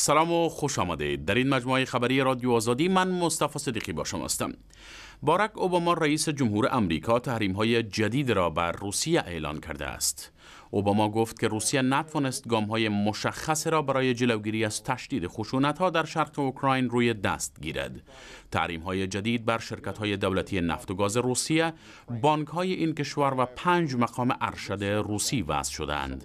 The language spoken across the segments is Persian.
سلام و خوش آمده در این مجموعه خبری رادیو آزادی من مصطفی صدیقی با شما هستم بارک اوباما رئیس جمهور امریکا های جدید را بر روسیه اعلان کرده است. اوباما گفت که روسیه نتوانست های مشخص را برای جلوگیری از تشدید خشونت ها در شرق اوکراین روی دست گیرد. های جدید بر های دولتی نفت و گاز روسیه، های این کشور و پنج مقام ارشد روسی وضع شدند.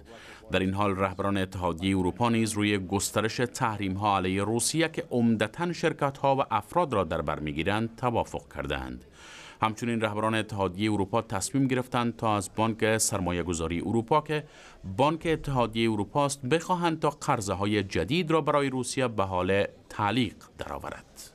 در این حال رهبران اتحادیه اروپا نیز روی گسترش تحریم ها علیه روسیه که عمدتا شرکت و افراد را در بر میگیرند توافق کردند همچنین رهبران اتحادیه اروپا تصمیم گرفتند تا از بانک سرمایه گذاری اروپا که بانک اتحادیه اروپا است بخواهند تا قرضه های جدید را برای روسیه به حال تعلیق درآورد.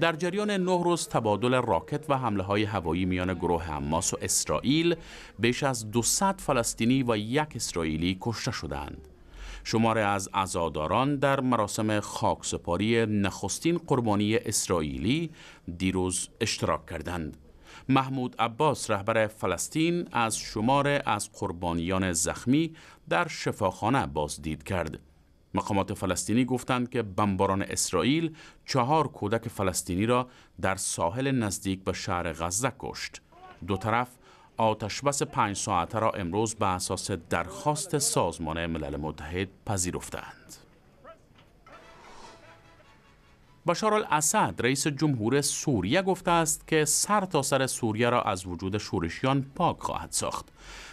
در جریان نه روز تبادل راکت و حمله های هوایی میان گروه حماس و اسرائیل بیش از 200 فلسطینی و یک اسرائیلی کشته شدند. شماره از عزاداران در مراسم خاکسپاری نخستین قربانی اسرائیلی دیروز اشتراک کردند. محمود عباس رهبر فلسطین از شمار از قربانیان زخمی در شفاخانه بازدید کرد. مقامات فلسطینی گفتند که بمباران اسرائیل چهار کودک فلسطینی را در ساحل نزدیک به شهر غزه کشت. دو طرف آتشبس پنج ساعته را امروز به اساس درخواست سازمان ملل متحد پذیرفتند. بشار الاسد رئیس جمهور سوریه گفته است که سر تا سر سوریه را از وجود شورشیان پاک خواهد ساخت.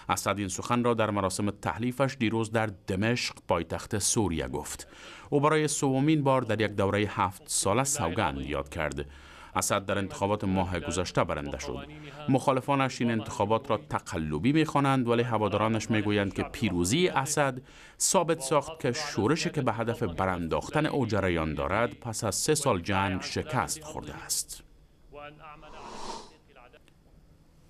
اسد این سخن را در مراسم تحلیفش دیروز در دمشق پایتخت سوریه گفت. او برای سومین بار در یک دوره هفت ساله سوگند یاد کرد. اسد در انتخابات ماه گذشته برنده شد مخالفانش این انتخابات را تقلبی می خوانند ولی هوادارانش میگویند که پیروزی اسد ثابت ساخت که شورشی که به هدف برانداختن او جریان دارد پس از سه سال جنگ شکست خورده است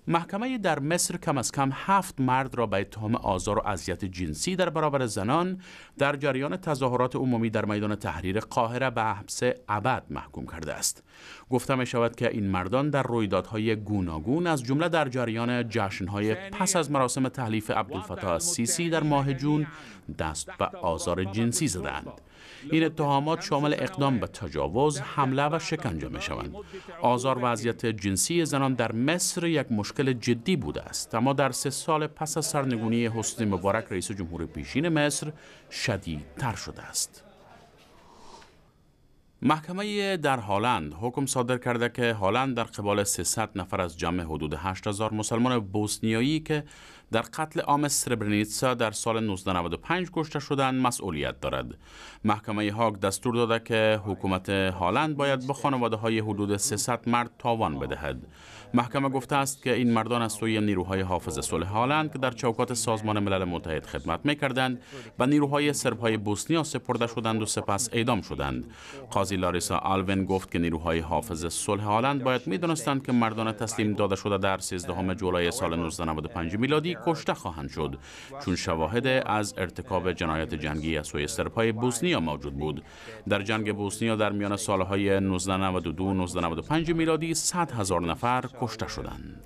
محکمه در مصر کم از کم هفت مرد را به اتهام آزار و اذیت جنسی در برابر زنان در جریان تظاهرات عمومی در میدان تحریر قاهره به حبس ابد محکوم کرده است گفته می شود که این مردان در رویدادهای گوناگون از جمله در جریان جشنهای پس از مراسم تحلیف عبدالفتاح سیسی در ماه جون دست به آزار جنسی زدند این اتهامات شامل اقدام به تجاوز، حمله و شکنجه می شوند. آزار و اذیت جنسی زنان در مصر یک مشکل جدی بوده است اما در سه سال پس از سرنگونی حسنی مبارک رئیس جمهور پیشین مصر شدیدتر شده است محکمه در هالند حکم صادر کرده که هالند در قبال 300 نفر از جمع حدود 8000 مسلمان بوسنیایی که در قتل عام سربرنیتسا در سال 1995 کشته شدند مسئولیت دارد. محکمه هاگ دستور داده که حکومت هالند باید به خانواده های حدود 300 مرد تاوان بدهد. محکمه گفته است که این مردان از سوی نیروهای حافظ صلح هالند که در چوکات سازمان ملل متحد خدمت کردند و نیروهای سربهای بوسنیا سپرده شدند و سپس اعدام شدند. لاریسا آلوین گفت که نیروهای حافظ صلح هالند باید میدانستند که مردان تسلیم داده شده در 13 جولای سال 1995 میلادی کشته خواهند شد چون شواهد از ارتکاب جنایت جنگی از سوی سرپای بوسنیا موجود بود در جنگ بوسنیا در میان سالهای 1992 1995 میلادی 100 هزار نفر کشته شدند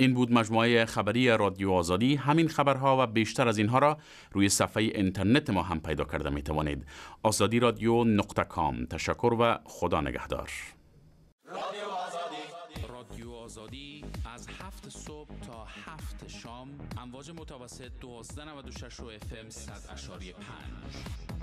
این بود مجموعه خبری رادیو آزادی همین خبرها و بیشتر از اینها را روی صفحه اینترنت ما هم پیدا کرده می توانید آزادی رادیو نقطه کام تشکر و خدا نگهدار رادیو آزادی رادیو آزادی از هفت صبح تا هفت شام امواج متوسط 1296 و 26 FM 100.5